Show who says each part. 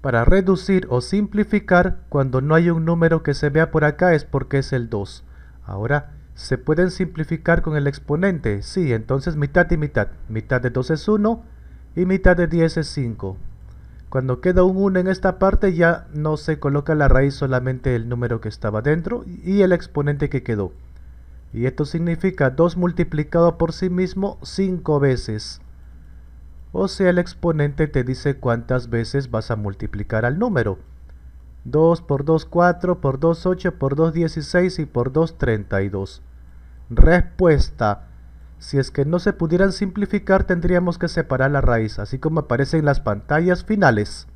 Speaker 1: Para reducir o simplificar, cuando no hay un número que se vea por acá es porque es el 2. Ahora, ¿se pueden simplificar con el exponente? Sí, entonces mitad y mitad. Mitad de 2 es 1 y mitad de 10 es 5. Cuando queda un 1 en esta parte ya no se coloca la raíz, solamente el número que estaba dentro y el exponente que quedó. Y esto significa 2 multiplicado por sí mismo 5 veces. O sea, el exponente te dice cuántas veces vas a multiplicar al número. 2 por 2, 4, por 2, 8, por 2, 16 y por 2, 32. Respuesta. Si es que no se pudieran simplificar, tendríamos que separar la raíz, así como aparece en las pantallas finales.